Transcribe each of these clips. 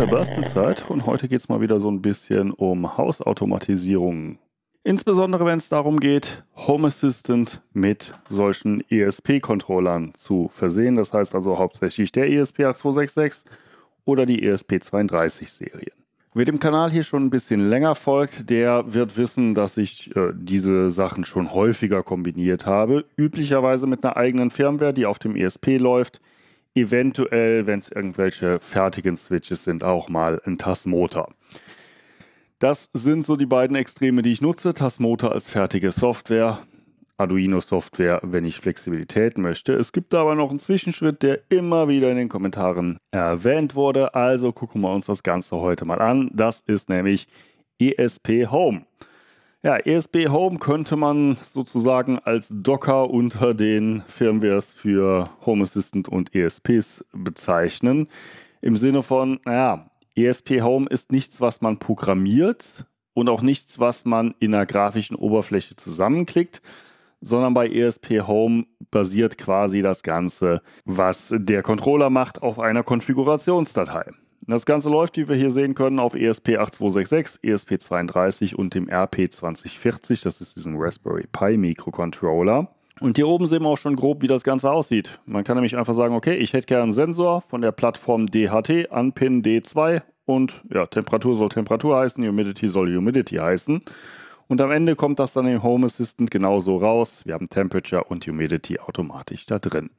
der Bastenzeit und heute geht es mal wieder so ein bisschen um Hausautomatisierung. Insbesondere wenn es darum geht, Home Assistant mit solchen ESP-Controllern zu versehen. Das heißt also hauptsächlich der ESP8266 oder die ESP32-Serien. Wer dem Kanal hier schon ein bisschen länger folgt, der wird wissen, dass ich äh, diese Sachen schon häufiger kombiniert habe. Üblicherweise mit einer eigenen Firmware, die auf dem ESP läuft eventuell, wenn es irgendwelche fertigen Switches sind, auch mal ein Tasmota. Das sind so die beiden Extreme, die ich nutze. Tasmota als fertige Software, Arduino-Software, wenn ich Flexibilität möchte. Es gibt aber noch einen Zwischenschritt, der immer wieder in den Kommentaren erwähnt wurde. Also gucken wir uns das Ganze heute mal an. Das ist nämlich ESP Home. Ja, ESP Home könnte man sozusagen als Docker unter den Firmwares für Home Assistant und ESPs bezeichnen. Im Sinne von, naja, ESP Home ist nichts, was man programmiert und auch nichts, was man in einer grafischen Oberfläche zusammenklickt, sondern bei ESP Home basiert quasi das Ganze, was der Controller macht, auf einer Konfigurationsdatei. Und das Ganze läuft, wie wir hier sehen können, auf ESP8266, ESP32 und dem RP2040. Das ist diesem Raspberry Pi Mikrocontroller. Und hier oben sehen wir auch schon grob, wie das Ganze aussieht. Man kann nämlich einfach sagen, okay, ich hätte gerne einen Sensor von der Plattform DHT an Pin D2 und ja, Temperatur soll Temperatur heißen, Humidity soll Humidity heißen. Und am Ende kommt das dann im Home Assistant genauso raus. Wir haben Temperature und Humidity automatisch da drin.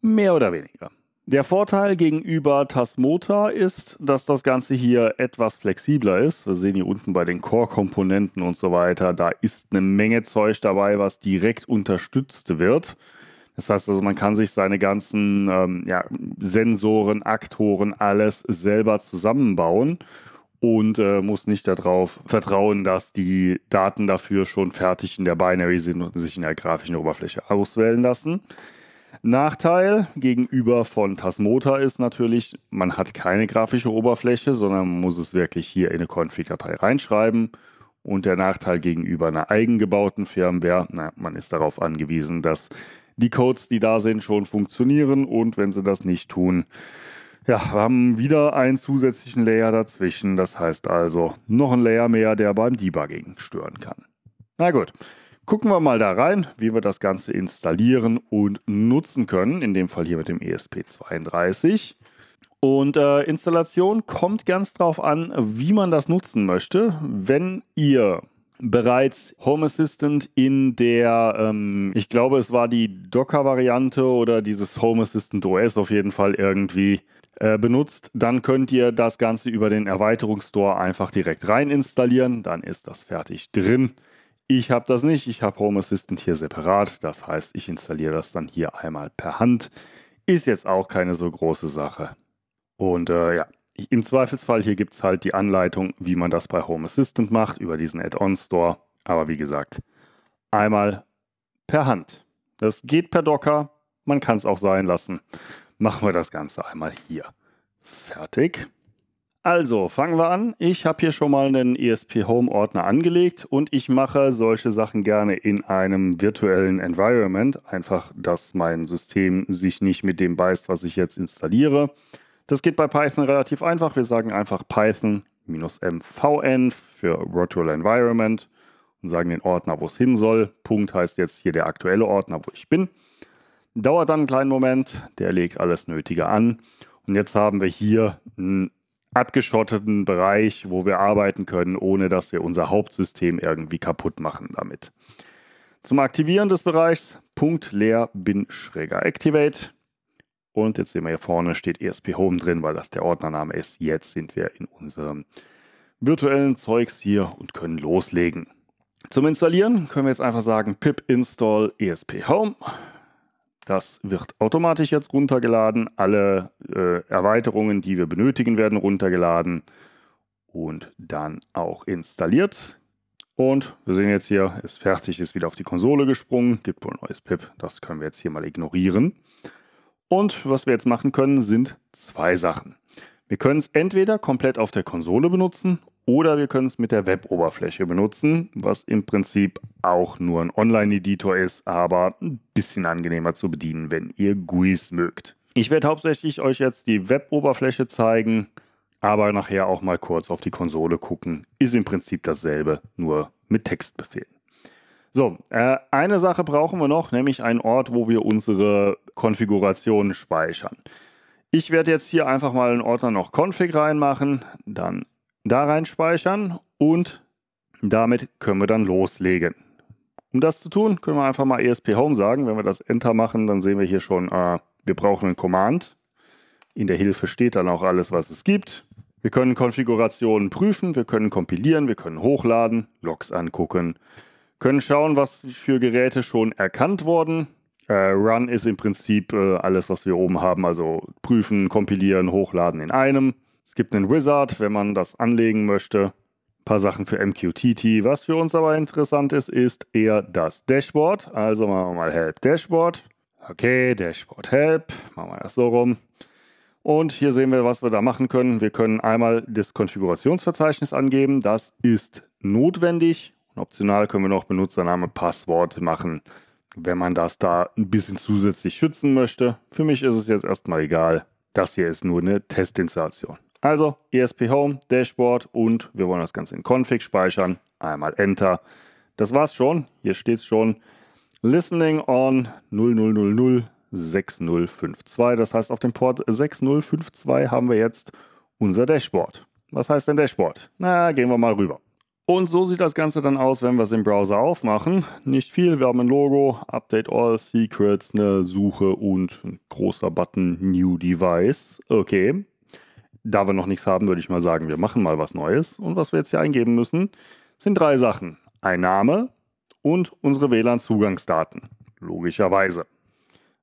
Mehr oder weniger. Der Vorteil gegenüber Tastmota ist, dass das Ganze hier etwas flexibler ist. Wir sehen hier unten bei den Core-Komponenten und so weiter, da ist eine Menge Zeug dabei, was direkt unterstützt wird. Das heißt also, man kann sich seine ganzen ähm, ja, Sensoren, Aktoren, alles selber zusammenbauen und äh, muss nicht darauf vertrauen, dass die Daten dafür schon fertig in der Binary sind und sich in der grafischen Oberfläche auswählen lassen. Nachteil gegenüber von Tasmota ist natürlich, man hat keine grafische Oberfläche, sondern man muss es wirklich hier in eine Config-Datei reinschreiben. Und der Nachteil gegenüber einer eigengebauten Firmware, na, man ist darauf angewiesen, dass die Codes, die da sind, schon funktionieren und wenn sie das nicht tun, ja, wir haben wieder einen zusätzlichen Layer dazwischen. Das heißt also noch ein Layer mehr, der beim Debugging stören kann. Na gut. Gucken wir mal da rein, wie wir das Ganze installieren und nutzen können. In dem Fall hier mit dem ESP32. Und äh, Installation kommt ganz drauf an, wie man das nutzen möchte. Wenn ihr bereits Home Assistant in der, ähm, ich glaube, es war die Docker-Variante oder dieses Home Assistant OS auf jeden Fall irgendwie äh, benutzt, dann könnt ihr das Ganze über den Erweiterungsstore einfach direkt rein installieren. Dann ist das fertig drin. Ich habe das nicht. Ich habe Home Assistant hier separat. Das heißt, ich installiere das dann hier einmal per Hand. Ist jetzt auch keine so große Sache. Und äh, ja, im Zweifelsfall hier gibt es halt die Anleitung, wie man das bei Home Assistant macht, über diesen Add-on-Store. Aber wie gesagt, einmal per Hand. Das geht per Docker. Man kann es auch sein lassen. Machen wir das Ganze einmal hier. Fertig. Also, fangen wir an. Ich habe hier schon mal einen ESP Home Ordner angelegt und ich mache solche Sachen gerne in einem virtuellen Environment. Einfach, dass mein System sich nicht mit dem beißt, was ich jetzt installiere. Das geht bei Python relativ einfach. Wir sagen einfach Python-mvn für Virtual Environment und sagen den Ordner, wo es hin soll. Punkt heißt jetzt hier der aktuelle Ordner, wo ich bin. Dauert dann einen kleinen Moment. Der legt alles Nötige an. Und jetzt haben wir hier ein abgeschotteten Bereich, wo wir arbeiten können, ohne dass wir unser Hauptsystem irgendwie kaputt machen damit. Zum Aktivieren des Bereichs Punkt leer bin schräger activate und jetzt sehen wir hier vorne steht ESP Home drin, weil das der Ordnername ist. Jetzt sind wir in unserem virtuellen Zeugs hier und können loslegen. Zum Installieren können wir jetzt einfach sagen pip install esp home das wird automatisch jetzt runtergeladen. Alle äh, Erweiterungen, die wir benötigen, werden runtergeladen und dann auch installiert. Und wir sehen jetzt hier, ist fertig, ist wieder auf die Konsole gesprungen, gibt wohl ein neues PIP. Das können wir jetzt hier mal ignorieren. Und was wir jetzt machen können, sind zwei Sachen. Wir können es entweder komplett auf der Konsole benutzen oder wir können es mit der Web-Oberfläche benutzen, was im Prinzip auch nur ein Online-Editor ist, aber ein bisschen angenehmer zu bedienen, wenn ihr GUIs mögt. Ich werde hauptsächlich euch jetzt die Web-Oberfläche zeigen, aber nachher auch mal kurz auf die Konsole gucken. Ist im Prinzip dasselbe, nur mit Textbefehlen. So, äh, eine Sache brauchen wir noch, nämlich einen Ort, wo wir unsere Konfigurationen speichern. Ich werde jetzt hier einfach mal einen Ordner noch Config reinmachen, dann da rein speichern und damit können wir dann loslegen. Um das zu tun, können wir einfach mal ESP Home sagen. Wenn wir das Enter machen, dann sehen wir hier schon, äh, wir brauchen einen Command. In der Hilfe steht dann auch alles, was es gibt. Wir können Konfigurationen prüfen, wir können kompilieren, wir können hochladen, Logs angucken, können schauen, was für Geräte schon erkannt wurden. Äh, Run ist im Prinzip äh, alles, was wir oben haben, also prüfen, kompilieren, hochladen in einem. Es gibt einen Wizard, wenn man das anlegen möchte. Ein paar Sachen für MQTT. Was für uns aber interessant ist, ist eher das Dashboard. Also machen wir mal Help Dashboard. Okay, Dashboard Help. Machen wir das so rum. Und hier sehen wir, was wir da machen können. Wir können einmal das Konfigurationsverzeichnis angeben. Das ist notwendig. Und optional können wir noch Benutzername, Passwort machen, wenn man das da ein bisschen zusätzlich schützen möchte. Für mich ist es jetzt erstmal egal. Das hier ist nur eine Testinstallation. Also ESP Home, Dashboard und wir wollen das Ganze in Config speichern. Einmal Enter. Das war's schon. Hier steht es schon. Listening on 0000 6052. Das heißt, auf dem Port 6052 haben wir jetzt unser Dashboard. Was heißt denn Dashboard? Na, gehen wir mal rüber. Und so sieht das Ganze dann aus, wenn wir es im Browser aufmachen. Nicht viel, wir haben ein Logo, Update All Secrets, eine Suche und ein großer Button New Device. Okay, da wir noch nichts haben, würde ich mal sagen, wir machen mal was Neues. Und was wir jetzt hier eingeben müssen, sind drei Sachen. Ein Name und unsere WLAN-Zugangsdaten. Logischerweise.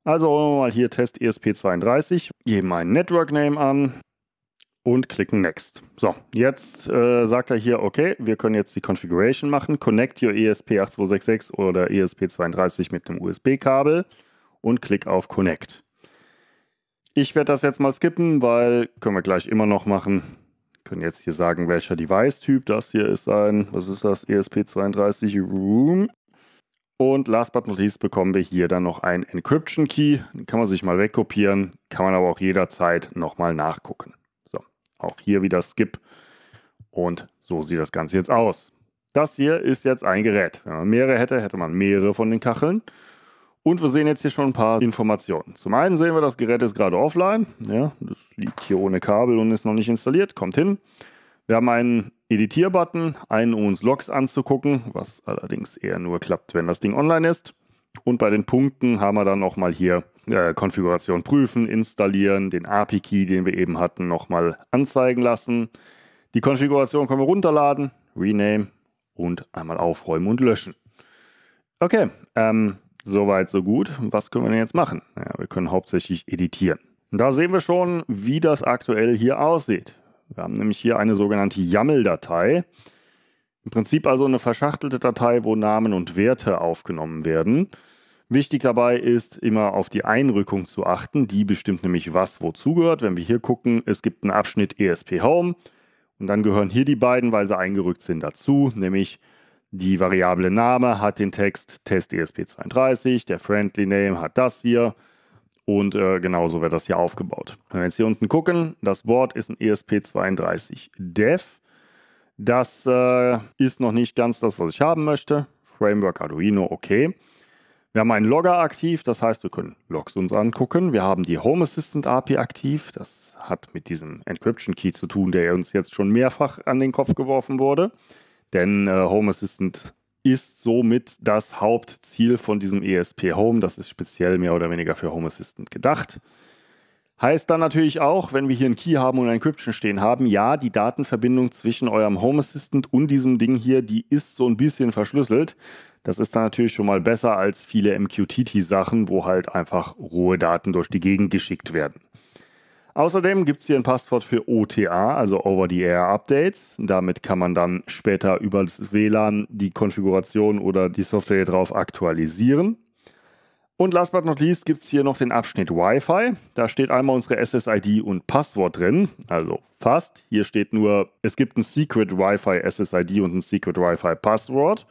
Also mal hier Test ESP32, geben einen Network Name an und klicken Next. So, jetzt äh, sagt er hier, okay, wir können jetzt die Configuration machen. Connect your ESP8266 oder ESP32 mit einem USB-Kabel und klick auf Connect. Ich werde das jetzt mal skippen, weil können wir gleich immer noch machen. Wir können jetzt hier sagen, welcher Device-Typ. Das hier ist ein, was ist das, ESP32 Room. Und last but not least bekommen wir hier dann noch einen Encryption Key. Den kann man sich mal wegkopieren, kann man aber auch jederzeit nochmal nachgucken. So, auch hier wieder Skip. Und so sieht das Ganze jetzt aus. Das hier ist jetzt ein Gerät. Wenn man mehrere hätte, hätte man mehrere von den Kacheln. Und wir sehen jetzt hier schon ein paar Informationen. Zum einen sehen wir, das Gerät ist gerade offline. Ja, das liegt hier ohne Kabel und ist noch nicht installiert. Kommt hin. Wir haben einen Editierbutton, einen, um uns Logs anzugucken, was allerdings eher nur klappt, wenn das Ding online ist. Und bei den Punkten haben wir dann nochmal hier äh, Konfiguration prüfen, installieren, den API-Key, den wir eben hatten, nochmal anzeigen lassen. Die Konfiguration können wir runterladen, rename und einmal aufräumen und löschen. Okay, ähm, Soweit, so gut. Was können wir denn jetzt machen? Ja, wir können hauptsächlich editieren. Da sehen wir schon, wie das aktuell hier aussieht. Wir haben nämlich hier eine sogenannte YAML-Datei. Im Prinzip also eine verschachtelte Datei, wo Namen und Werte aufgenommen werden. Wichtig dabei ist, immer auf die Einrückung zu achten. Die bestimmt nämlich, was wozu gehört. Wenn wir hier gucken, es gibt einen Abschnitt ESP Home. Und dann gehören hier die beiden, weil sie eingerückt sind, dazu, nämlich die Variable Name hat den Text Test ESP32, der Friendly Name hat das hier und äh, genauso wird das hier aufgebaut. Wenn wir jetzt hier unten gucken, das Board ist ein ESP32 Dev. Das äh, ist noch nicht ganz das, was ich haben möchte. Framework Arduino, okay. Wir haben einen Logger aktiv, das heißt, wir können Logs uns angucken. Wir haben die Home Assistant API aktiv. Das hat mit diesem Encryption Key zu tun, der uns jetzt schon mehrfach an den Kopf geworfen wurde. Denn äh, Home Assistant ist somit das Hauptziel von diesem ESP Home. Das ist speziell mehr oder weniger für Home Assistant gedacht. Heißt dann natürlich auch, wenn wir hier einen Key haben und ein Encryption stehen haben, ja, die Datenverbindung zwischen eurem Home Assistant und diesem Ding hier, die ist so ein bisschen verschlüsselt. Das ist dann natürlich schon mal besser als viele MQTT-Sachen, wo halt einfach rohe Daten durch die Gegend geschickt werden. Außerdem gibt es hier ein Passwort für OTA, also Over-the-Air-Updates. Damit kann man dann später über das WLAN die Konfiguration oder die Software drauf aktualisieren. Und last but not least gibt es hier noch den Abschnitt Wi-Fi. Da steht einmal unsere SSID und Passwort drin, also fast. Hier steht nur, es gibt ein Secret Wi-Fi SSID und ein Secret Wi-Fi Passwort.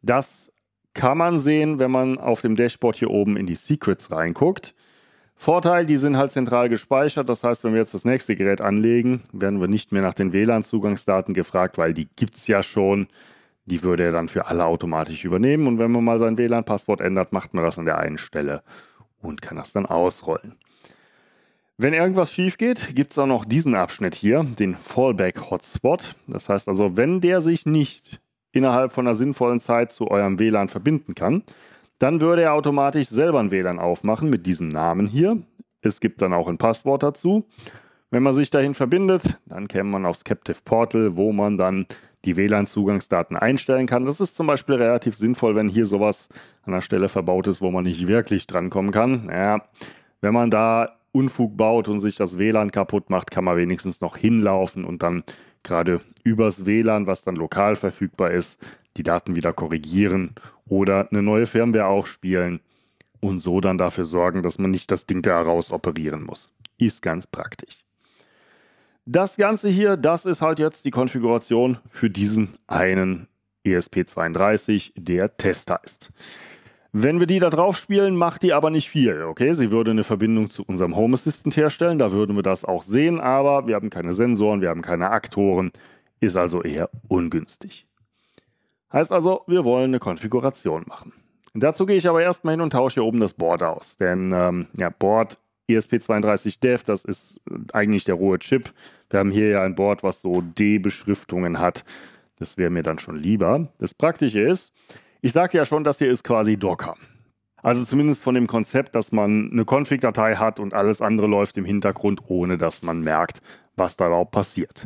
Das kann man sehen, wenn man auf dem Dashboard hier oben in die Secrets reinguckt. Vorteil, die sind halt zentral gespeichert. Das heißt, wenn wir jetzt das nächste Gerät anlegen, werden wir nicht mehr nach den WLAN-Zugangsdaten gefragt, weil die gibt es ja schon. Die würde er dann für alle automatisch übernehmen. Und wenn man mal sein WLAN-Passwort ändert, macht man das an der einen Stelle und kann das dann ausrollen. Wenn irgendwas schief geht, gibt es auch noch diesen Abschnitt hier, den Fallback-Hotspot. Das heißt also, wenn der sich nicht innerhalb von einer sinnvollen Zeit zu eurem WLAN verbinden kann, dann würde er automatisch selber ein WLAN aufmachen mit diesem Namen hier. Es gibt dann auch ein Passwort dazu. Wenn man sich dahin verbindet, dann käme man aufs Captive Portal, wo man dann die WLAN-Zugangsdaten einstellen kann. Das ist zum Beispiel relativ sinnvoll, wenn hier sowas an der Stelle verbaut ist, wo man nicht wirklich drankommen kann. Naja, wenn man da Unfug baut und sich das WLAN kaputt macht, kann man wenigstens noch hinlaufen und dann gerade übers WLAN, was dann lokal verfügbar ist, die Daten wieder korrigieren oder eine neue Firmware aufspielen und so dann dafür sorgen, dass man nicht das Ding da raus operieren muss. Ist ganz praktisch. Das Ganze hier, das ist halt jetzt die Konfiguration für diesen einen ESP32, der Tester ist. Wenn wir die da drauf spielen, macht die aber nicht viel, okay? Sie würde eine Verbindung zu unserem Home Assistant herstellen, da würden wir das auch sehen, aber wir haben keine Sensoren, wir haben keine Aktoren, ist also eher ungünstig. Heißt also, wir wollen eine Konfiguration machen. Dazu gehe ich aber erstmal hin und tausche hier oben das Board aus. Denn ähm, ja, Board ESP32-Dev, das ist äh, eigentlich der rohe Chip. Wir haben hier ja ein Board, was so D-Beschriftungen hat. Das wäre mir dann schon lieber. Das Praktische ist, ich sagte ja schon, das hier ist quasi Docker. Also zumindest von dem Konzept, dass man eine Config-Datei hat und alles andere läuft im Hintergrund, ohne dass man merkt, was da überhaupt passiert.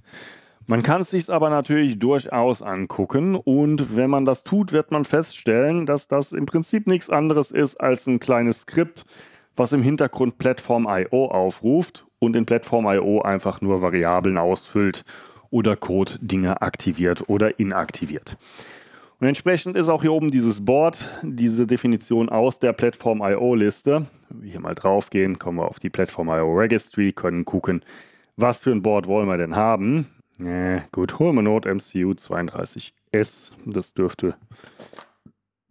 Man kann es sich aber natürlich durchaus angucken und wenn man das tut, wird man feststellen, dass das im Prinzip nichts anderes ist als ein kleines Skript, was im Hintergrund Platform.io aufruft und in Platform.io einfach nur Variablen ausfüllt oder Code-Dinge aktiviert oder inaktiviert. Und entsprechend ist auch hier oben dieses Board, diese Definition aus der Platform.io-Liste. Wenn wir hier mal drauf gehen, kommen wir auf die Platform.io Registry, können gucken, was für ein Board wollen wir denn haben. Nee, gut, holen wir Not MCU 32S. Das dürfte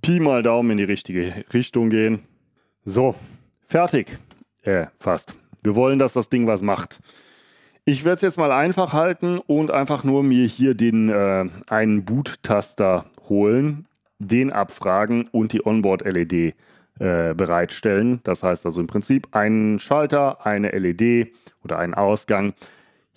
Pi mal Daumen in die richtige Richtung gehen. So, fertig. Äh, fast. Wir wollen, dass das Ding was macht. Ich werde es jetzt mal einfach halten und einfach nur mir hier den äh, einen Boot-Taster holen, den abfragen und die Onboard-LED äh, bereitstellen. Das heißt also im Prinzip einen Schalter, eine LED oder einen Ausgang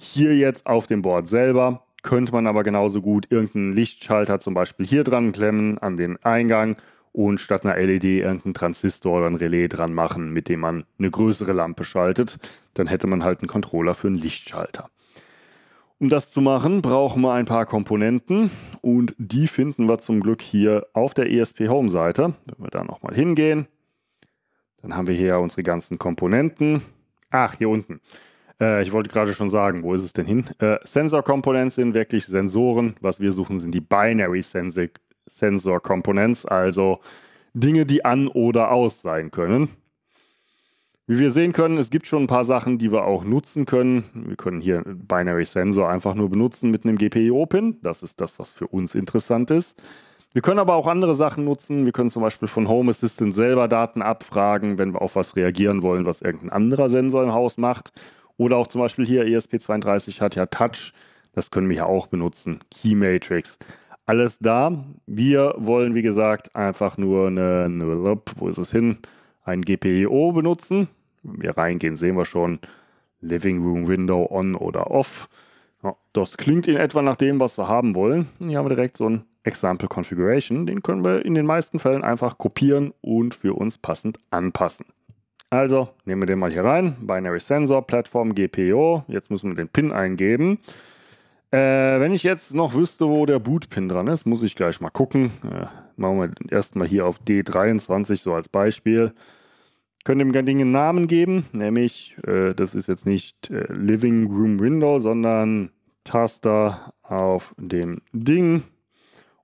hier jetzt auf dem Board selber könnte man aber genauso gut irgendeinen Lichtschalter zum Beispiel hier dran klemmen an den Eingang und statt einer LED irgendeinen Transistor oder ein Relais dran machen, mit dem man eine größere Lampe schaltet. Dann hätte man halt einen Controller für einen Lichtschalter. Um das zu machen, brauchen wir ein paar Komponenten und die finden wir zum Glück hier auf der ESP Home Seite. Wenn wir da nochmal hingehen, dann haben wir hier unsere ganzen Komponenten. Ach, hier unten. Äh, ich wollte gerade schon sagen, wo ist es denn hin? Äh, Sensor Components sind wirklich Sensoren. Was wir suchen, sind die Binary Sensor Components, also Dinge, die an oder aus sein können. Wie wir sehen können, es gibt schon ein paar Sachen, die wir auch nutzen können. Wir können hier Binary Sensor einfach nur benutzen mit einem GPIO-Pin. Das ist das, was für uns interessant ist. Wir können aber auch andere Sachen nutzen. Wir können zum Beispiel von Home Assistant selber Daten abfragen, wenn wir auf was reagieren wollen, was irgendein anderer Sensor im Haus macht. Oder auch zum Beispiel hier ESP32 hat ja Touch. Das können wir ja auch benutzen. Key Matrix. Alles da. Wir wollen, wie gesagt, einfach nur eine, eine wo ist es hin? Ein GPIO e benutzen. Wenn wir reingehen, sehen wir schon Living Room Window on oder off. Ja, das klingt in etwa nach dem, was wir haben wollen. Hier haben wir direkt so ein Example Configuration. Den können wir in den meisten Fällen einfach kopieren und für uns passend anpassen. Also nehmen wir den mal hier rein. Binary Sensor, Platform GPO. Jetzt müssen wir den Pin eingeben. Äh, wenn ich jetzt noch wüsste, wo der Boot-Pin dran ist, muss ich gleich mal gucken. Äh, machen wir erstmal hier auf D23 so als Beispiel. Können dem Ding einen Namen geben, nämlich, äh, das ist jetzt nicht äh, Living Room Window, sondern Taster auf dem Ding.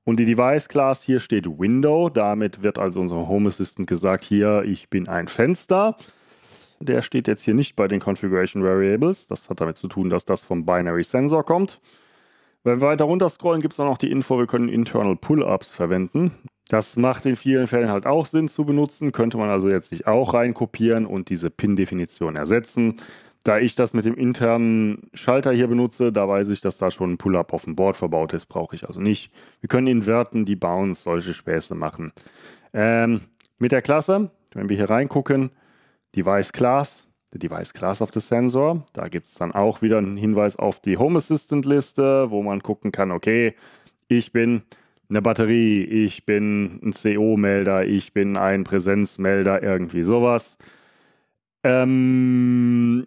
Und die Device Class hier steht Window. Damit wird also unserem Home Assistant gesagt, hier, ich bin ein Fenster. Der steht jetzt hier nicht bei den Configuration Variables. Das hat damit zu tun, dass das vom Binary Sensor kommt. Wenn wir weiter runter scrollen, gibt es auch noch die Info, wir können Internal Pull-Ups verwenden. Das macht in vielen Fällen halt auch Sinn zu benutzen, könnte man also jetzt sich auch reinkopieren und diese Pin-Definition ersetzen. Da ich das mit dem internen Schalter hier benutze, da weiß ich, dass da schon ein Pull-Up auf dem Board verbaut ist, brauche ich also nicht. Wir können inverten, die Bounce, solche Späße machen. Ähm, mit der Klasse, wenn wir hier reingucken, Device Class, der Device Class auf das Sensor, da gibt es dann auch wieder einen Hinweis auf die Home Assistant Liste, wo man gucken kann, okay, ich bin eine Batterie, ich bin ein CO-Melder, ich bin ein Präsenzmelder, irgendwie sowas. Ähm,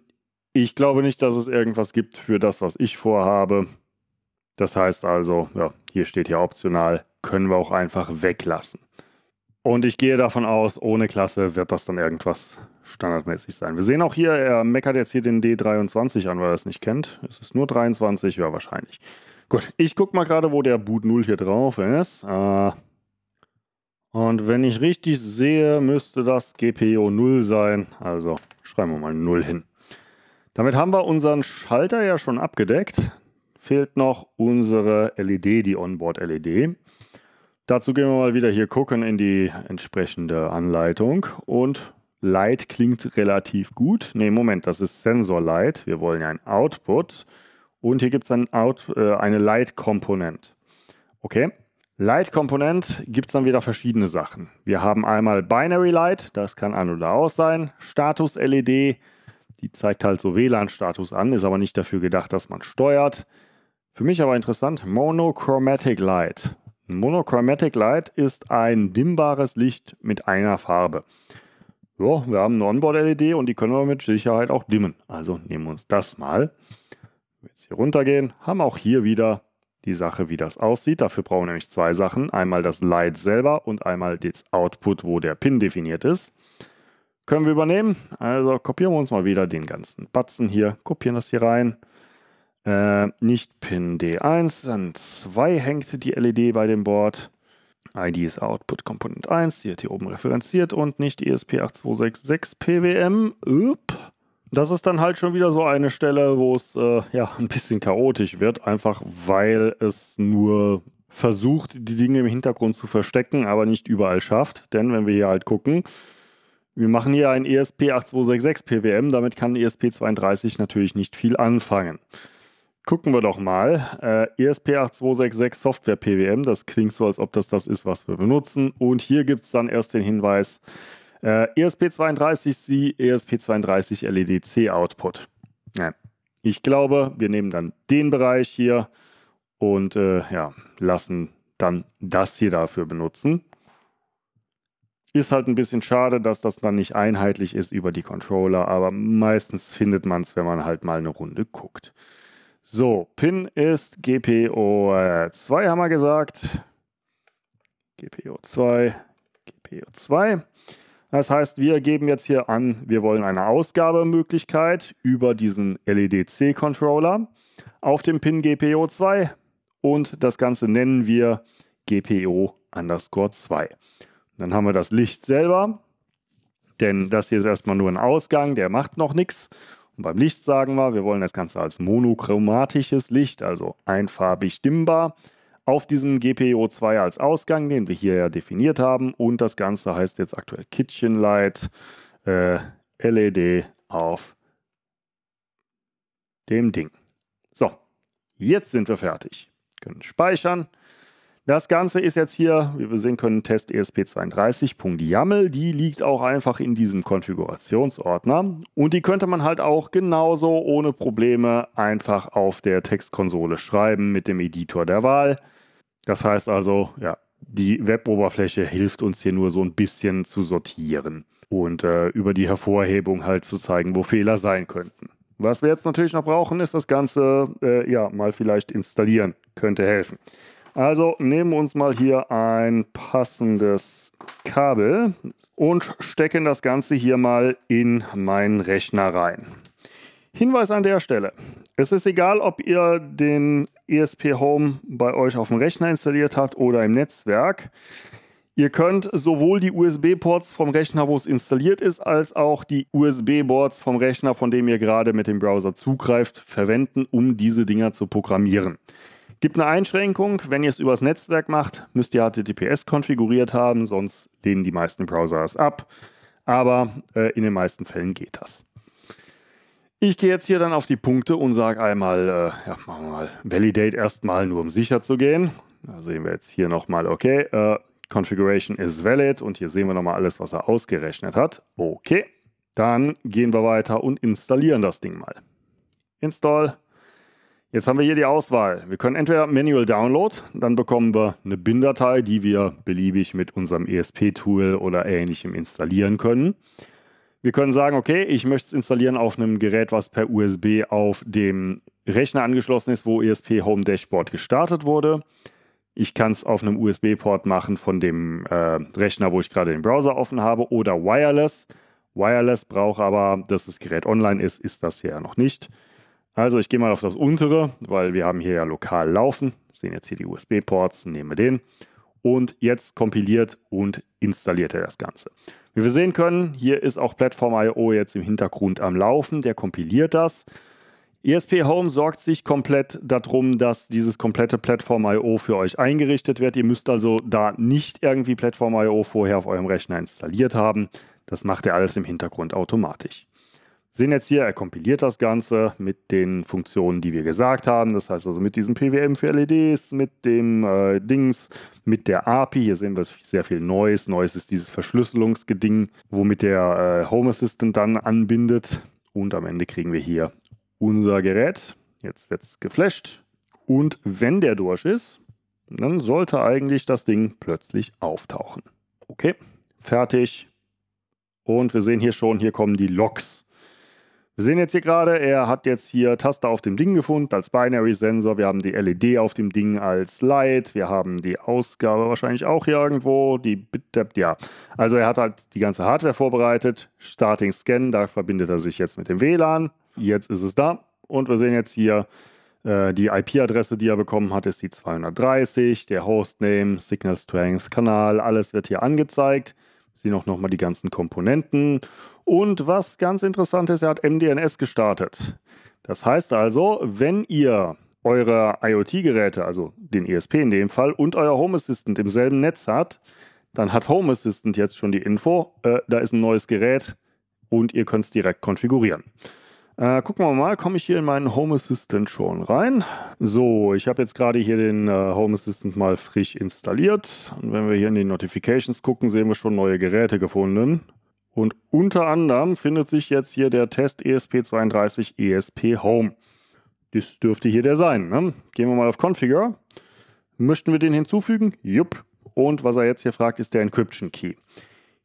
ich glaube nicht, dass es irgendwas gibt für das, was ich vorhabe. Das heißt also, ja, hier steht ja optional, können wir auch einfach weglassen. Und ich gehe davon aus, ohne Klasse wird das dann irgendwas standardmäßig sein. Wir sehen auch hier, er meckert jetzt hier den D23 an, weil er es nicht kennt. Es ist nur 23, ja wahrscheinlich. Gut, ich gucke mal gerade, wo der Boot 0 hier drauf ist. Äh, und wenn ich richtig sehe, müsste das GPO 0 sein. Also schreiben wir mal 0 hin. Damit haben wir unseren Schalter ja schon abgedeckt. Fehlt noch unsere LED, die Onboard-LED. Dazu gehen wir mal wieder hier gucken in die entsprechende Anleitung. Und Light klingt relativ gut. Ne, Moment, das ist Sensor-Light. Wir wollen ja ein Output. Und hier gibt es ein äh, eine Light-Komponent. Okay, Light-Komponent gibt es dann wieder verschiedene Sachen. Wir haben einmal Binary Light, das kann an oder aus sein, Status-LED, die zeigt halt so WLAN-Status an, ist aber nicht dafür gedacht, dass man steuert. Für mich aber interessant, Monochromatic Light. Monochromatic Light ist ein dimmbares Licht mit einer Farbe. Ja, wir haben eine Onboard-LED und die können wir mit Sicherheit auch dimmen. Also nehmen wir uns das mal. Jetzt hier runtergehen, haben auch hier wieder die Sache, wie das aussieht. Dafür brauchen wir nämlich zwei Sachen. Einmal das Light selber und einmal das Output, wo der Pin definiert ist. Können wir übernehmen? Also kopieren wir uns mal wieder den ganzen Batzen hier, kopieren das hier rein. Äh, nicht Pin D1, dann 2 hängt die LED bei dem Board. ID ist Output Komponent 1, die hat hier oben referenziert und nicht ESP8266 PWM. Üpp. Das ist dann halt schon wieder so eine Stelle, wo es äh, ja ein bisschen chaotisch wird, einfach weil es nur versucht, die Dinge im Hintergrund zu verstecken, aber nicht überall schafft. Denn wenn wir hier halt gucken, wir machen hier ein ESP8266 PWM, damit kann ESP32 natürlich nicht viel anfangen. Gucken wir doch mal. Äh, ESP8266 Software PWM, das klingt so, als ob das das ist, was wir benutzen. Und hier gibt es dann erst den Hinweis äh, ESP32C, ESP32 LEDC Output. Ja. Ich glaube, wir nehmen dann den Bereich hier und äh, ja, lassen dann das hier dafür benutzen. Ist halt ein bisschen schade, dass das dann nicht einheitlich ist über die Controller, aber meistens findet man es, wenn man halt mal eine Runde guckt. So, Pin ist GPO2, haben wir gesagt. GPO2, GPO2. Das heißt, wir geben jetzt hier an, wir wollen eine Ausgabemöglichkeit über diesen LED-C-Controller auf dem Pin GPO2 und das Ganze nennen wir GPO 2. Dann haben wir das Licht selber, denn das hier ist erstmal nur ein Ausgang, der macht noch nichts. Und beim Licht sagen wir, wir wollen das Ganze als monochromatisches Licht, also einfarbig dimmbar, auf diesem GPO2 als Ausgang, den wir hier ja definiert haben. Und das Ganze heißt jetzt aktuell Kitchen Light äh, LED auf dem Ding. So, jetzt sind wir fertig. Können speichern. Das Ganze ist jetzt hier, wie wir sehen können, Test ESP32.yaml. Die liegt auch einfach in diesem Konfigurationsordner. Und die könnte man halt auch genauso ohne Probleme einfach auf der Textkonsole schreiben mit dem Editor der Wahl. Das heißt also, ja, die Web-Oberfläche hilft uns hier nur so ein bisschen zu sortieren und äh, über die Hervorhebung halt zu zeigen, wo Fehler sein könnten. Was wir jetzt natürlich noch brauchen, ist das Ganze äh, ja mal vielleicht installieren. Könnte helfen. Also nehmen wir uns mal hier ein passendes Kabel und stecken das Ganze hier mal in meinen Rechner rein. Hinweis an der Stelle. Es ist egal, ob ihr den ESP Home bei euch auf dem Rechner installiert habt oder im Netzwerk. Ihr könnt sowohl die USB-Ports vom Rechner, wo es installiert ist, als auch die USB-Boards vom Rechner, von dem ihr gerade mit dem Browser zugreift, verwenden, um diese Dinger zu programmieren. Gibt eine Einschränkung, wenn ihr es übers Netzwerk macht, müsst ihr HTTPS konfiguriert haben, sonst lehnen die meisten Browser es ab. Aber äh, in den meisten Fällen geht das. Ich gehe jetzt hier dann auf die Punkte und sage einmal, äh, ja, machen wir mal Validate erstmal, nur um sicher zu gehen. Da sehen wir jetzt hier nochmal, okay, äh, Configuration is valid und hier sehen wir nochmal alles, was er ausgerechnet hat. Okay, dann gehen wir weiter und installieren das Ding mal. Install. Jetzt haben wir hier die Auswahl. Wir können entweder Manual Download, dann bekommen wir eine BIN-Datei, die wir beliebig mit unserem ESP-Tool oder ähnlichem installieren können. Wir können sagen, okay, ich möchte es installieren auf einem Gerät, was per USB auf dem Rechner angeschlossen ist, wo ESP Home Dashboard gestartet wurde. Ich kann es auf einem USB-Port machen von dem äh, Rechner, wo ich gerade den Browser offen habe, oder wireless. Wireless braucht aber, dass das Gerät online ist, ist das ja noch nicht. Also ich gehe mal auf das untere, weil wir haben hier ja lokal laufen. Sehen jetzt hier die USB-Ports, nehmen wir den. Und jetzt kompiliert und installiert er das Ganze. Wie wir sehen können, hier ist auch Platform.io jetzt im Hintergrund am Laufen. Der kompiliert das. ESP Home sorgt sich komplett darum, dass dieses komplette Platform.io für euch eingerichtet wird. Ihr müsst also da nicht irgendwie Platform.io vorher auf eurem Rechner installiert haben. Das macht er alles im Hintergrund automatisch sehen jetzt hier, er kompiliert das Ganze mit den Funktionen, die wir gesagt haben. Das heißt also mit diesem PWM für LEDs, mit dem äh, Dings, mit der API. Hier sehen wir sehr viel Neues. Neues ist dieses Verschlüsselungsgeding, womit der äh, Home Assistant dann anbindet. Und am Ende kriegen wir hier unser Gerät. Jetzt wird es geflasht. Und wenn der durch ist, dann sollte eigentlich das Ding plötzlich auftauchen. Okay, fertig. Und wir sehen hier schon, hier kommen die Logs. Wir sehen jetzt hier gerade, er hat jetzt hier Taster auf dem Ding gefunden als Binary-Sensor. Wir haben die LED auf dem Ding als Light. Wir haben die Ausgabe wahrscheinlich auch hier irgendwo. Die Bitdepth, ja. Also er hat halt die ganze Hardware vorbereitet. Starting Scan, da verbindet er sich jetzt mit dem WLAN. Jetzt ist es da. Und wir sehen jetzt hier, äh, die IP-Adresse, die er bekommen hat, ist die 230. Der Hostname, Signal Strength, Kanal, alles wird hier angezeigt sehen noch nochmal die ganzen Komponenten. Und was ganz interessant ist, er hat MDNS gestartet. Das heißt also, wenn ihr eure IoT-Geräte, also den ESP in dem Fall, und euer Home Assistant im selben Netz habt, dann hat Home Assistant jetzt schon die Info, äh, da ist ein neues Gerät und ihr könnt es direkt konfigurieren. Äh, gucken wir mal, komme ich hier in meinen Home Assistant schon rein. So, ich habe jetzt gerade hier den äh, Home Assistant mal frisch installiert. Und wenn wir hier in die Notifications gucken, sehen wir schon neue Geräte gefunden. Und unter anderem findet sich jetzt hier der Test ESP32 ESP Home. Das dürfte hier der sein. Ne? Gehen wir mal auf Configure. Möchten wir den hinzufügen? Jupp. Und was er jetzt hier fragt, ist der Encryption Key.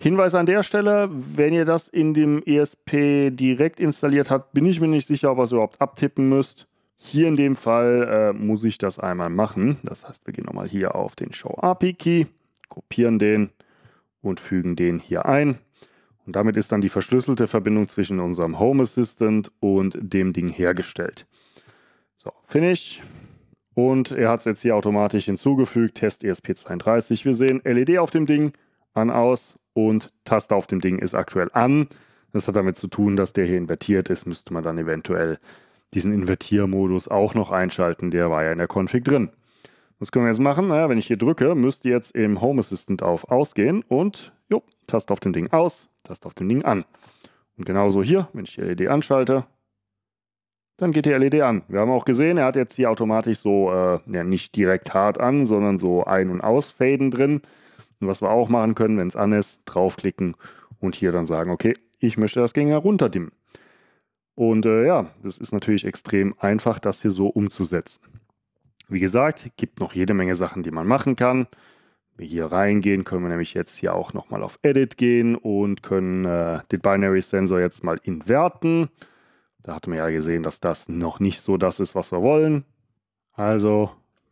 Hinweis an der Stelle, wenn ihr das in dem ESP direkt installiert habt, bin ich mir nicht sicher, ob ihr es überhaupt abtippen müsst. Hier in dem Fall äh, muss ich das einmal machen. Das heißt, wir gehen nochmal hier auf den Show API Key, kopieren den und fügen den hier ein. Und damit ist dann die verschlüsselte Verbindung zwischen unserem Home Assistant und dem Ding hergestellt. So, Finish. Und er hat es jetzt hier automatisch hinzugefügt, Test ESP32. Wir sehen LED auf dem Ding, an, aus und Taste auf dem Ding ist aktuell an. Das hat damit zu tun, dass der hier invertiert ist, müsste man dann eventuell diesen Invertiermodus auch noch einschalten. Der war ja in der Config drin. Was können wir jetzt machen? Naja, wenn ich hier drücke, müsste jetzt im Home Assistant auf Ausgehen und jo, Taste auf dem Ding aus, Taste auf dem Ding an. Und genauso hier, wenn ich die LED anschalte, dann geht die LED an. Wir haben auch gesehen, er hat jetzt hier automatisch so, äh, ja nicht direkt hart an, sondern so Ein- und Ausfaden drin. Und was wir auch machen können, wenn es an ist, draufklicken und hier dann sagen, okay, ich möchte das Gänger runterdimmen. Und äh, ja, das ist natürlich extrem einfach, das hier so umzusetzen. Wie gesagt, gibt noch jede Menge Sachen, die man machen kann. Wenn wir hier reingehen, können wir nämlich jetzt hier auch nochmal auf Edit gehen und können äh, den Binary Sensor jetzt mal inverten. Da hatten wir ja gesehen, dass das noch nicht so das ist, was wir wollen. Also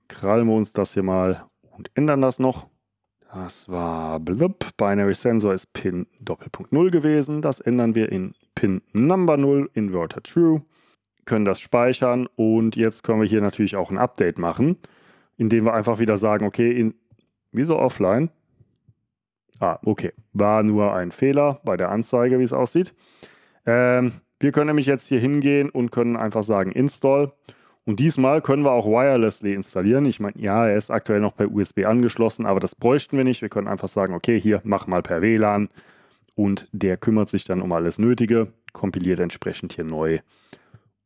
krallen wir uns das hier mal und ändern das noch. Das war blub, Binary Sensor ist Pin Doppelpunkt 0 gewesen. Das ändern wir in Pin Number 0, Inverter True. Können das speichern und jetzt können wir hier natürlich auch ein Update machen, indem wir einfach wieder sagen, okay, in, wieso offline? Ah, okay, war nur ein Fehler bei der Anzeige, wie es aussieht. Ähm, wir können nämlich jetzt hier hingehen und können einfach sagen install und diesmal können wir auch wirelessly installieren. Ich meine, ja, er ist aktuell noch per USB angeschlossen, aber das bräuchten wir nicht. Wir können einfach sagen, okay, hier, mach mal per WLAN. Und der kümmert sich dann um alles Nötige, kompiliert entsprechend hier neu.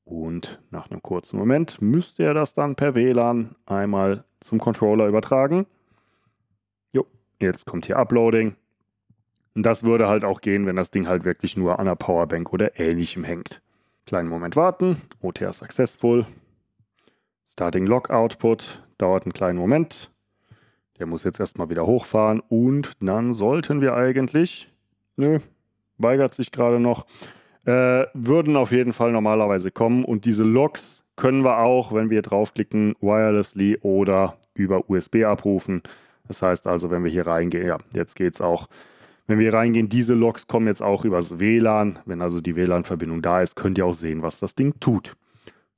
Und nach einem kurzen Moment müsste er das dann per WLAN einmal zum Controller übertragen. Jo, jetzt kommt hier Uploading. Und das würde halt auch gehen, wenn das Ding halt wirklich nur an einer Powerbank oder ähnlichem hängt. Kleinen Moment warten. OTR successful. Starting Log Output dauert einen kleinen Moment. Der muss jetzt erstmal wieder hochfahren und dann sollten wir eigentlich, nö, weigert sich gerade noch, äh, würden auf jeden Fall normalerweise kommen und diese Logs können wir auch, wenn wir draufklicken, wirelessly oder über USB abrufen. Das heißt also, wenn wir hier reingehen, ja, jetzt geht es auch. Wenn wir reingehen, diese Logs kommen jetzt auch übers WLAN. Wenn also die WLAN-Verbindung da ist, könnt ihr auch sehen, was das Ding tut.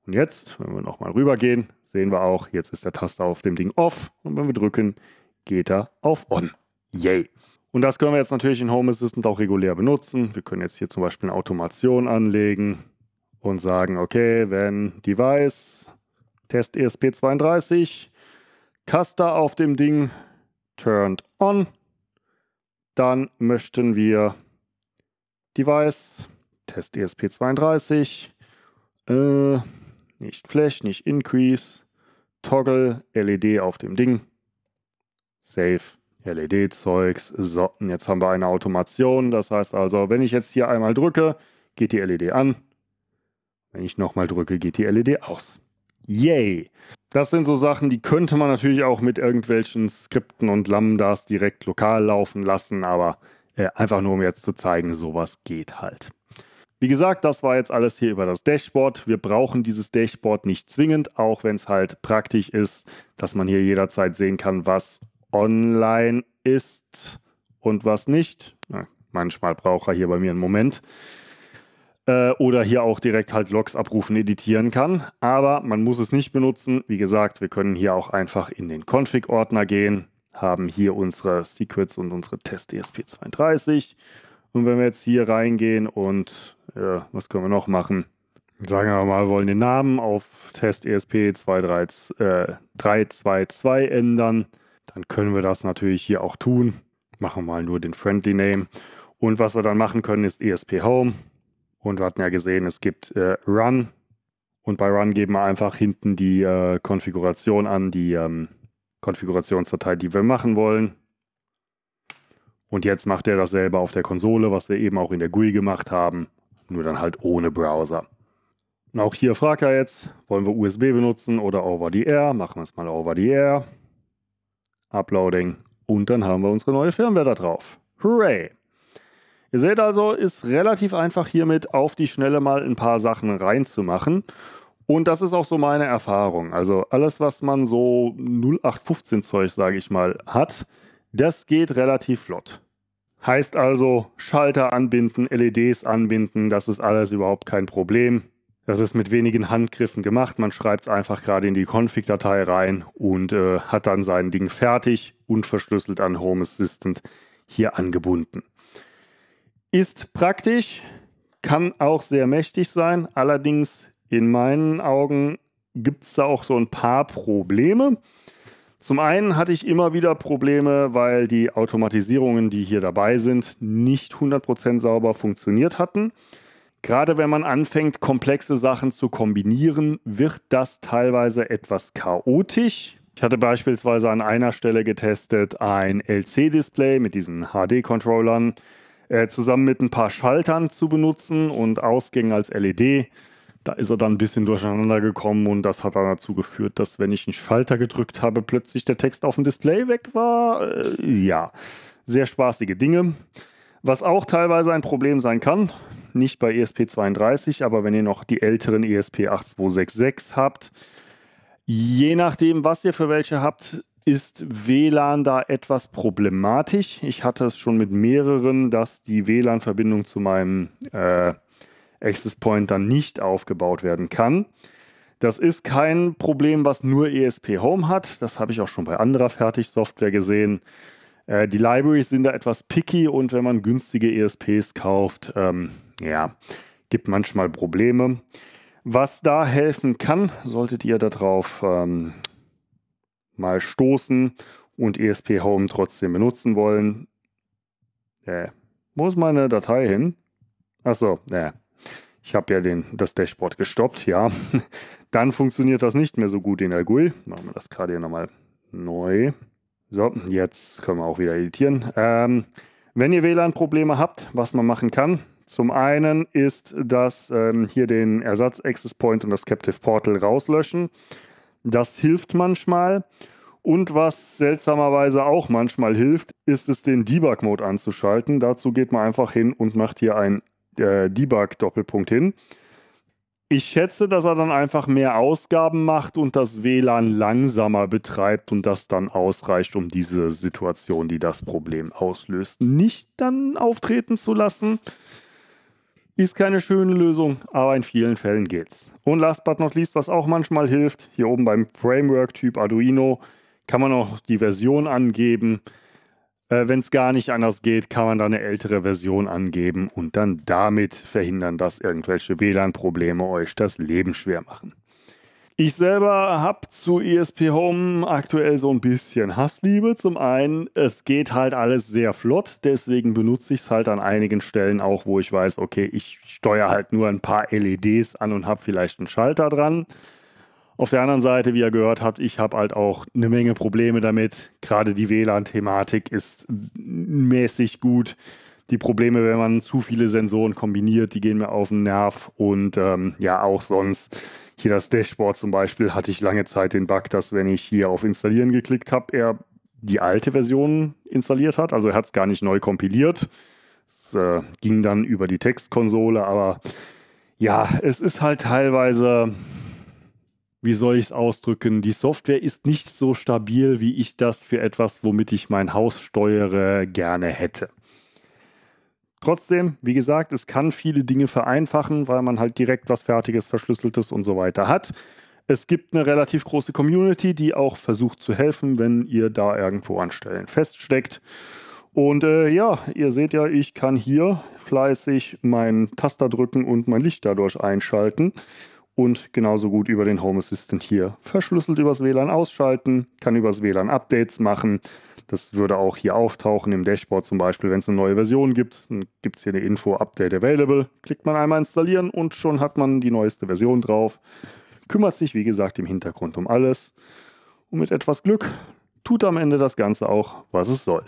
Und jetzt, wenn wir nochmal rüber gehen, sehen wir auch, jetzt ist der Taster auf dem Ding off und wenn wir drücken, geht er auf on. Yay! Und das können wir jetzt natürlich in Home Assistant auch regulär benutzen. Wir können jetzt hier zum Beispiel eine Automation anlegen und sagen, okay, wenn Device Test ESP32 Taster auf dem Ding turned on, dann möchten wir Device Test ESP32 äh, nicht Flash, nicht Increase, Toggle, LED auf dem Ding, Save, LED-Zeugs. So, und jetzt haben wir eine Automation. Das heißt also, wenn ich jetzt hier einmal drücke, geht die LED an. Wenn ich nochmal drücke, geht die LED aus. Yay! Das sind so Sachen, die könnte man natürlich auch mit irgendwelchen Skripten und Lambdas direkt lokal laufen lassen, aber äh, einfach nur um jetzt zu zeigen, sowas geht halt. Wie gesagt, das war jetzt alles hier über das Dashboard. Wir brauchen dieses Dashboard nicht zwingend, auch wenn es halt praktisch ist, dass man hier jederzeit sehen kann, was online ist und was nicht. Na, manchmal braucht er hier bei mir einen Moment. Äh, oder hier auch direkt halt Logs abrufen, editieren kann. Aber man muss es nicht benutzen. Wie gesagt, wir können hier auch einfach in den Config-Ordner gehen, haben hier unsere Secrets und unsere Test ESP32. Und wenn wir jetzt hier reingehen und ja, was können wir noch machen? Sagen wir mal, wollen den Namen auf Test ESP 23, äh, 322 ändern. Dann können wir das natürlich hier auch tun. Machen wir mal nur den Friendly Name. Und was wir dann machen können, ist ESP Home. Und wir hatten ja gesehen, es gibt äh, Run. Und bei Run geben wir einfach hinten die äh, Konfiguration an, die ähm, Konfigurationsdatei, die wir machen wollen. Und jetzt macht er dasselbe auf der Konsole, was wir eben auch in der GUI gemacht haben nur dann halt ohne Browser. Und auch hier fragt er jetzt, wollen wir USB benutzen oder over the air? Machen wir es mal over the air. Uploading. Und dann haben wir unsere neue Firmware da drauf. Hooray! Ihr seht also, ist relativ einfach hiermit auf die Schnelle mal ein paar Sachen reinzumachen. Und das ist auch so meine Erfahrung. Also alles, was man so 0815 Zeug, sage ich mal, hat, das geht relativ flott. Heißt also, Schalter anbinden, LEDs anbinden, das ist alles überhaupt kein Problem. Das ist mit wenigen Handgriffen gemacht. Man schreibt es einfach gerade in die Config-Datei rein und äh, hat dann sein Ding fertig und verschlüsselt an Home Assistant hier angebunden. Ist praktisch, kann auch sehr mächtig sein. Allerdings in meinen Augen gibt es da auch so ein paar Probleme. Zum einen hatte ich immer wieder Probleme, weil die Automatisierungen, die hier dabei sind, nicht 100% sauber funktioniert hatten. Gerade wenn man anfängt, komplexe Sachen zu kombinieren, wird das teilweise etwas chaotisch. Ich hatte beispielsweise an einer Stelle getestet ein LC-Display mit diesen HD-Controllern äh, zusammen mit ein paar Schaltern zu benutzen und Ausgängen als LED. Da ist er dann ein bisschen durcheinander gekommen und das hat dann dazu geführt, dass wenn ich einen Schalter gedrückt habe, plötzlich der Text auf dem Display weg war. Äh, ja, sehr spaßige Dinge. Was auch teilweise ein Problem sein kann, nicht bei ESP32, aber wenn ihr noch die älteren ESP8266 habt, je nachdem, was ihr für welche habt, ist WLAN da etwas problematisch. Ich hatte es schon mit mehreren, dass die WLAN-Verbindung zu meinem äh, Access Point dann nicht aufgebaut werden kann. Das ist kein Problem, was nur ESP Home hat. Das habe ich auch schon bei anderer Fertigsoftware gesehen. Äh, die Libraries sind da etwas picky und wenn man günstige ESPs kauft, ähm, ja, gibt manchmal Probleme. Was da helfen kann, solltet ihr darauf ähm, mal stoßen und ESP Home trotzdem benutzen wollen. Äh, wo ist meine Datei hin? Achso, äh, ich habe ja den, das Dashboard gestoppt, ja. Dann funktioniert das nicht mehr so gut in der GUI. Machen wir das gerade hier nochmal neu. So, jetzt können wir auch wieder editieren. Ähm, wenn ihr WLAN-Probleme habt, was man machen kann, zum einen ist das ähm, hier den Ersatz-Access Point und das Captive Portal rauslöschen. Das hilft manchmal. Und was seltsamerweise auch manchmal hilft, ist es, den Debug-Mode anzuschalten. Dazu geht man einfach hin und macht hier ein äh, Debug-Doppelpunkt hin. Ich schätze, dass er dann einfach mehr Ausgaben macht und das WLAN langsamer betreibt und das dann ausreicht, um diese Situation, die das Problem auslöst, nicht dann auftreten zu lassen. Ist keine schöne Lösung, aber in vielen Fällen geht's. Und last but not least, was auch manchmal hilft, hier oben beim Framework-Typ Arduino kann man auch die Version angeben. Äh, Wenn es gar nicht anders geht, kann man da eine ältere Version angeben und dann damit verhindern, dass irgendwelche WLAN-Probleme euch das Leben schwer machen. Ich selber habe zu ESP Home aktuell so ein bisschen Hassliebe. Zum einen, es geht halt alles sehr flott, deswegen benutze ich es halt an einigen Stellen auch, wo ich weiß, okay, ich steuere halt nur ein paar LEDs an und habe vielleicht einen Schalter dran. Auf der anderen Seite, wie ihr gehört habt, ich habe halt auch eine Menge Probleme damit. Gerade die WLAN-Thematik ist mäßig gut. Die Probleme, wenn man zu viele Sensoren kombiniert, die gehen mir auf den Nerv. Und ähm, ja, auch sonst, hier das Dashboard zum Beispiel, hatte ich lange Zeit den Bug, dass wenn ich hier auf Installieren geklickt habe, er die alte Version installiert hat. Also er hat es gar nicht neu kompiliert. Es äh, ging dann über die Textkonsole, aber ja, es ist halt teilweise wie soll ich es ausdrücken, die Software ist nicht so stabil, wie ich das für etwas, womit ich mein Haus steuere, gerne hätte. Trotzdem, wie gesagt, es kann viele Dinge vereinfachen, weil man halt direkt was Fertiges, Verschlüsseltes und so weiter hat. Es gibt eine relativ große Community, die auch versucht zu helfen, wenn ihr da irgendwo an Stellen feststeckt. Und äh, ja, ihr seht ja, ich kann hier fleißig meinen Taster drücken und mein Licht dadurch einschalten und genauso gut über den Home Assistant hier verschlüsselt übers WLAN ausschalten, kann übers WLAN Updates machen. Das würde auch hier auftauchen im Dashboard zum Beispiel, wenn es eine neue Version gibt. Dann gibt es hier eine Info Update Available. Klickt man einmal installieren und schon hat man die neueste Version drauf. Kümmert sich, wie gesagt, im Hintergrund um alles. Und mit etwas Glück tut am Ende das Ganze auch, was es soll.